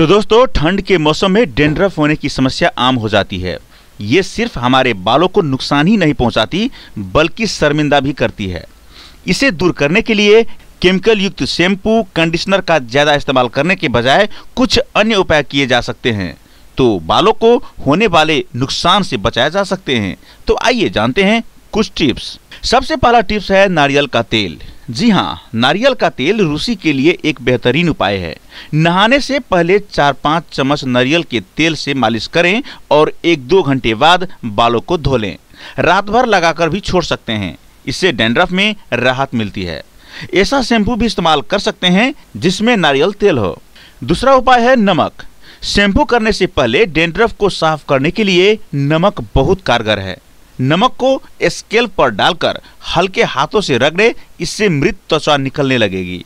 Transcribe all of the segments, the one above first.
तो दोस्तों ठंड के मौसम में डेंड्रफ होने की समस्या आम हो जाती है ये सिर्फ हमारे बालों को नुकसान ही नहीं पहुंचाती बल्कि शर्मिंदा भी करती है इसे दूर करने के लिए केमिकल युक्त शैम्पू कंडीशनर का ज़्यादा इस्तेमाल करने के बजाय कुछ अन्य उपाय किए जा सकते हैं तो बालों को होने वाले नुकसान से बचाया जा सकते हैं तो आइए जानते हैं कुछ टिप्स सबसे पहला टिप्स है नारियल का तेल जी हाँ नारियल का तेल रूसी के लिए एक बेहतरीन उपाय है नहाने से पहले चार पाँच चम्मच नारियल के तेल से मालिश करें और एक दो घंटे बाद बालों को धो लें रात भर लगाकर भी छोड़ सकते हैं इससे डेंड्रफ में राहत मिलती है ऐसा शैम्पू भी इस्तेमाल कर सकते हैं जिसमें नारियल तेल हो दूसरा उपाय है नमक शैम्पू करने से पहले डेंड्रफ को साफ करने के लिए नमक बहुत कारगर है नमक को स्केल पर डालकर हल्के हाथों से रगड़े इससे मृत त्वचा निकलने लगेगी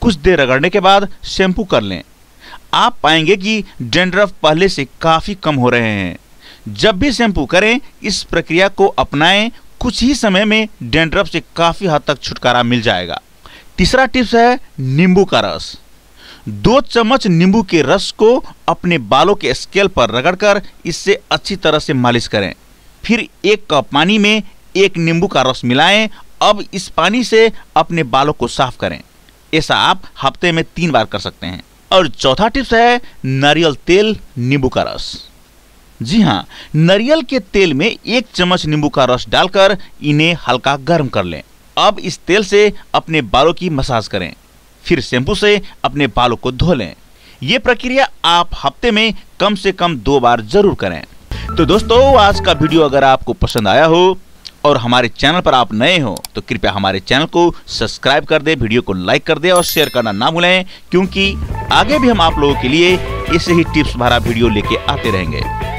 कुछ देर रगड़ने के बाद शैम्पू कर लें आप पाएंगे कि डेंड्रफ पहले से काफ़ी कम हो रहे हैं जब भी शैम्पू करें इस प्रक्रिया को अपनाएं कुछ ही समय में डेंड्रफ से काफ़ी हद तक छुटकारा मिल जाएगा तीसरा टिप्स है नींबू का रस दो चम्मच नींबू के रस को अपने बालों के स्केल पर रगड़कर इससे अच्छी तरह से मालिश करें फिर एक कप पानी में एक नींबू का रस मिलाएं अब इस पानी से अपने बालों को साफ करें ऐसा आप हफ्ते में तीन बार कर सकते हैं और चौथा टिप्स है नारियल तेल नींबू का रस जी हाँ नारियल के तेल में एक चम्मच नींबू का रस डालकर इन्हें हल्का गर्म कर लें अब इस तेल से अपने बालों की मसाज करें फिर शैम्पू से अपने बालों को धो लें ये प्रक्रिया आप हफ्ते में कम से कम दो बार जरूर करें तो दोस्तों आज का वीडियो अगर आपको पसंद आया हो और हमारे चैनल पर आप नए हो तो कृपया हमारे चैनल को सब्सक्राइब कर दे वीडियो को लाइक कर दे और शेयर करना ना भूलें क्योंकि आगे भी हम आप लोगों के लिए ऐसे ही टिप्स भरा वीडियो लेके आते रहेंगे